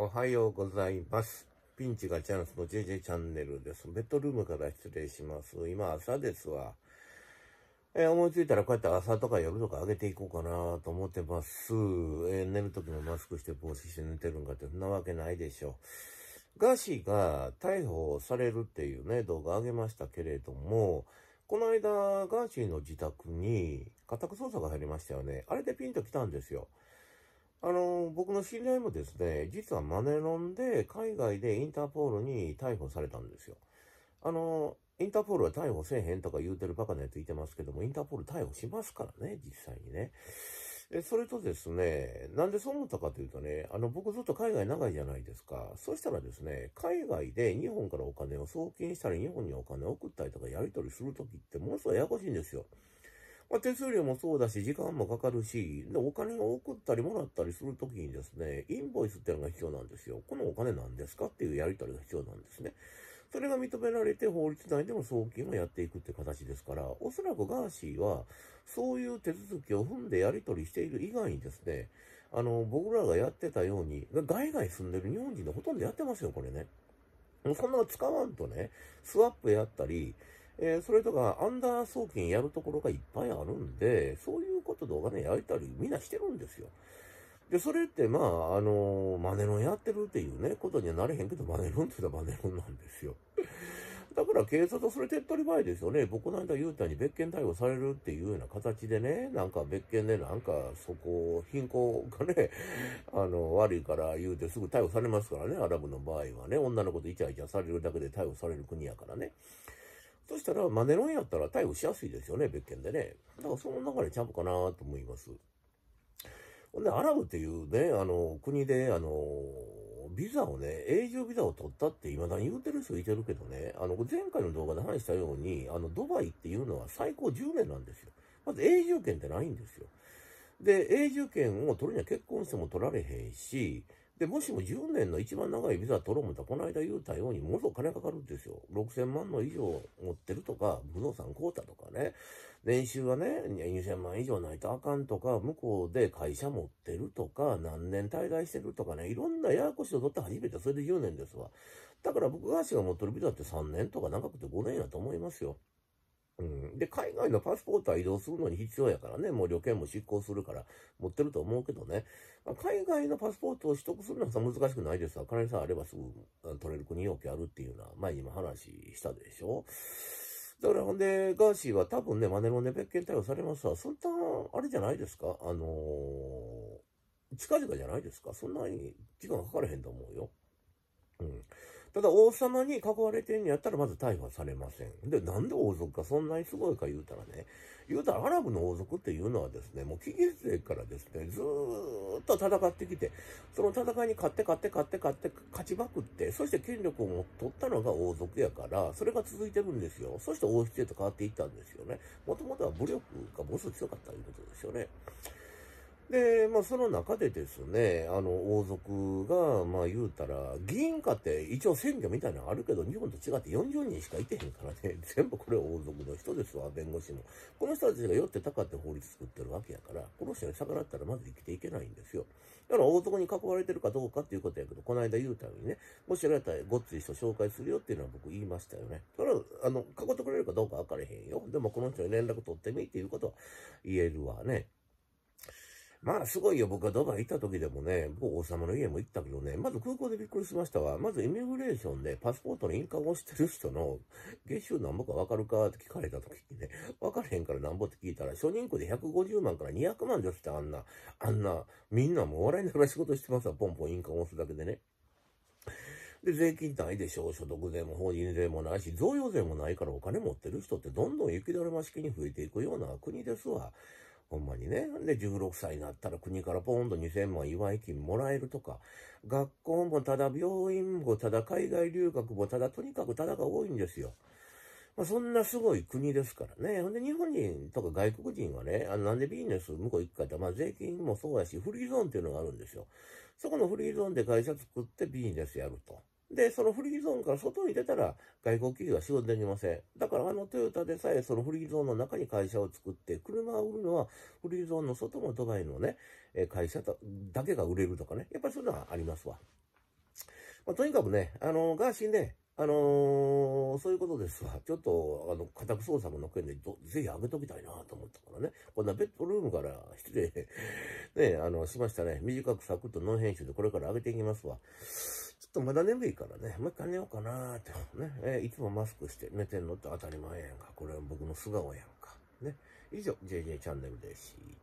おはようございます。ピンチがチャンスの JJ チャンネルです。ベッドルームから失礼します。今朝ですわ。えー、思いついたらこうやって朝とか夜とか上げていこうかなと思ってます。えー、寝るときもマスクして帽子して寝てるんかってそんなわけないでしょう。ガーシーが逮捕されるっていうね、動画上げましたけれども、この間、ガーシーの自宅に家宅捜査が入りましたよね。あれでピンと来たんですよ。あの、僕の知り合いもですね、実はマネロンで海外でインターポールに逮捕されたんですよ。あの、インターポールは逮捕せえへんとか言うてるバカなやついてますけども、インターポール逮捕しますからね、実際にね。え、それとですね、なんでそう思ったかというとね、あの、僕ずっと海外長いじゃないですか。そしたらですね、海外で日本からお金を送金したり、日本にお金を送ったりとかやり取りするときって、ものすごいややこしいんですよ。まあ、手数料もそうだし、時間もかかるし、で、お金を送ったりもらったりするときにですね、インボイスっていうのが必要なんですよ。このお金なんですかっていうやり取りが必要なんですね。それが認められて法律内でも送金をやっていくって形ですから、おそらくガーシーは、そういう手続きを踏んでやり取りしている以外にですね、あの、僕らがやってたように、海外住んでる日本人でほとんどやってますよ、これね。そんなの使わんとね、スワップやったり、えー、それとか、アンダー送金やるところがいっぱいあるんで、そういうことでお金焼いたり、みんなしてるんですよ。で、それって、まあ、あのー、マネロンやってるっていうね、ことにはなれへんけど、マネロンって言ったらマネロンなんですよ。だから警察はそれ手っ取り早いですよね。僕の間、うたに別件逮捕されるっていうような形でね、なんか別件で、なんかそこ、貧困がね、あの、悪いから言うてすぐ逮捕されますからね、アラブの場合はね、女の子とイチャイチャされるだけで逮捕される国やからね。そしたら、マネロンやったら逮捕しやすいですよね、別件でね。だからその流れちゃうかなと思います。ほんで、アラブっていうね、あの、国で、あの、ビザをね、永住ビザを取ったって未だに言うてる人いてるけどね、あの、前回の動画で話したように、あの、ドバイっていうのは最高10年なんですよ。まず永住権ってないんですよ。で、永住権を取るには結婚しても取られへんし、で、もしも10年の一番長いビザ取ろうもたこの間言うたように、もの金かかるんですよ。6000万の以上持ってるとか、不動産買うたとかね、年収はね、2000万以上ないとあかんとか、向こうで会社持ってるとか、何年滞在してるとかね、いろんなややこしを取って初めてそれで10年ですわ。だから僕が足が持ってるビザって3年とか長くて5年やと思いますよ。うん。で、海外のパスポートは移動するのに必要やからね、もう旅券も執行するから持ってると思うけどね。まあ、海外のパスポートを取得するのはさ難しくないですわ。金さんあればすぐ取れる国要件あるっていうのは、前にも話したでしょ。だからほんで、ガーシーは多分ね、マネロンで別件対応されますわ。そんな、あれじゃないですかあのー、近々じゃないですかそんなに時間かからへんと思うよ。うん。ただ王様に囲われてんやったらまず逮捕されません。で、なんで王族がそんなにすごいか言うたらね、言うたらアラブの王族っていうのはですね、もう危業勢からですね、ずーっと戦ってきて、その戦いに勝って勝って勝って勝って勝ちまくって、そして権力を取ったのが王族やから、それが続いてるんですよ。そして王室へと変わっていったんですよね。もともとは武力がものすごく強かったということですよね。で、まあ、その中でですね、あの、王族が、まあ、言うたら、議員かって一応選挙みたいなのあるけど、日本と違って40人しかいてへんからね、全部これ王族の人ですわ、弁護士も。この人たちが酔ってたかって法律作ってるわけやから、この人に逆らったらまず生きていけないんですよ。だから王族に囲われてるかどうかっていうことやけど、この間言うたようにね、もしあったらごっつい人紹介するよっていうのは僕言いましたよね。それは、あの、囲ってくれるかどうか分かれへんよ。でもこの人に連絡取ってみっていうことは言えるわね。まあすごいよ、僕がドバイ行った時でもね、僕王様の家も行ったけどね、まず空港でびっくりしましたわ。まずイミグレーションでパスポートの印鑑を押してる人の月収何ぼかわかるかって聞かれた時にね、わかれへんから何ぼって聞いたら、初任給で150万から200万女子ってあんな、あんな、みんなもう笑いながら仕事してますわ、ポンポン印鑑を押すだけでね。で、税金ないでしょう。所得税も法人税もないし、贈与税もないからお金持ってる人ってどんどん雪だるま式に増えていくような国ですわ。ほんまにね。で、16歳になったら国からポーンと2000万祝い金もらえるとか、学校もただ病院もただ海外留学もただとにかくただが多いんですよ。まあ、そんなすごい国ですからね。ほんで、日本人とか外国人はね、あの、なんでビジネス向こう行くかって、まあ、税金もそうやし、フリーゾーンっていうのがあるんですよ。そこのフリーゾーンで会社作ってビジネスやると。で、そのフリーゾーンから外に出たら外国企業は仕事できません。だからあのトヨタでさえそのフリーゾーンの中に会社を作って、車を売るのはフリーゾーンの外のドバイのね、会社だけが売れるとかね。やっぱりそういうのはありますわ。まあ、とにかくね、あの、ガーシーね、あのー、そういうことですわ。ちょっと、あの、家宅捜索の件でぜひ上げときたいなと思ったからね。こんなベッドルームから失礼、ね、あの、しましたね。短くサクッとノン編集でこれから上げていきますわ。ょっとまだ眠いからね、もう一回寝ようかなーってね、えー、いつもマスクして寝てんのって当たり前やんか。これは僕の素顔やんか。ね。以上、JJ チャンネルでした。